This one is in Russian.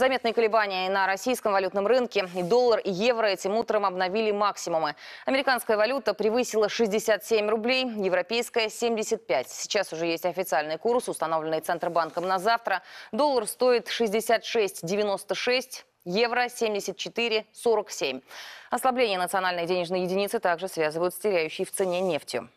Заметные колебания и на российском валютном рынке. И доллар, и евро этим утром обновили максимумы. Американская валюта превысила 67 рублей, европейская 75. Сейчас уже есть официальный курс, установленный Центробанком на завтра. Доллар стоит 66,96. Евро 74,47. Ослабление национальной денежной единицы также связывают с теряющей в цене нефтью.